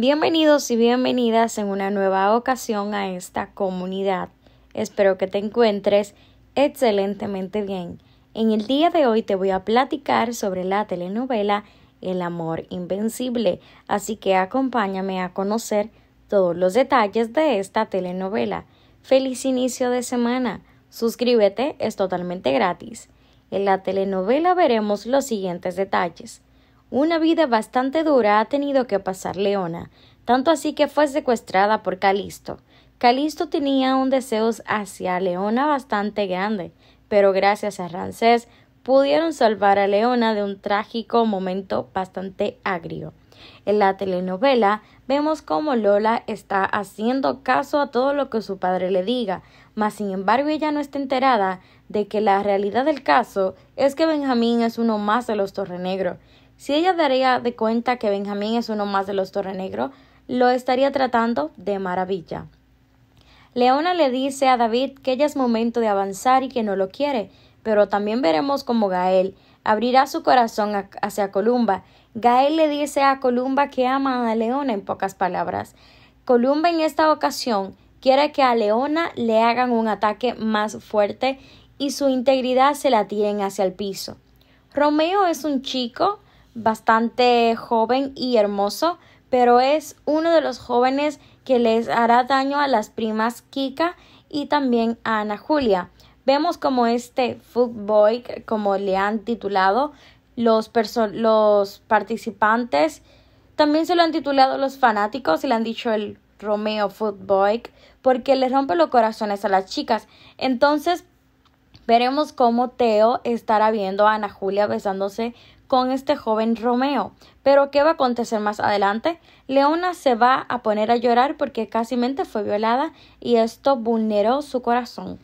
Bienvenidos y bienvenidas en una nueva ocasión a esta comunidad. Espero que te encuentres excelentemente bien. En el día de hoy te voy a platicar sobre la telenovela El amor invencible, así que acompáñame a conocer todos los detalles de esta telenovela. Feliz inicio de semana. Suscríbete, es totalmente gratis. En la telenovela veremos los siguientes detalles. Una vida bastante dura ha tenido que pasar Leona, tanto así que fue secuestrada por Calisto. Calisto tenía un deseo hacia Leona bastante grande, pero gracias a Rancés pudieron salvar a Leona de un trágico momento bastante agrio. En la telenovela vemos cómo Lola está haciendo caso a todo lo que su padre le diga, mas sin embargo ella no está enterada de que la realidad del caso es que Benjamín es uno más de los Torrenegro, si ella daría de cuenta que Benjamín es uno más de los Torrenegros, lo estaría tratando de maravilla. Leona le dice a David que ya es momento de avanzar y que no lo quiere, pero también veremos cómo Gael abrirá su corazón hacia Columba. Gael le dice a Columba que ama a Leona en pocas palabras. Columba en esta ocasión quiere que a Leona le hagan un ataque más fuerte y su integridad se la tiren hacia el piso. Romeo es un chico bastante joven y hermoso, pero es uno de los jóvenes que les hará daño a las primas Kika y también a Ana Julia. Vemos como este footboy, como le han titulado los, los participantes, también se lo han titulado los fanáticos y le han dicho el Romeo Footboy porque le rompe los corazones a las chicas. Entonces, Veremos cómo Teo estará viendo a Ana Julia besándose con este joven Romeo. Pero ¿qué va a acontecer más adelante? Leona se va a poner a llorar porque casi fue violada y esto vulneró su corazón.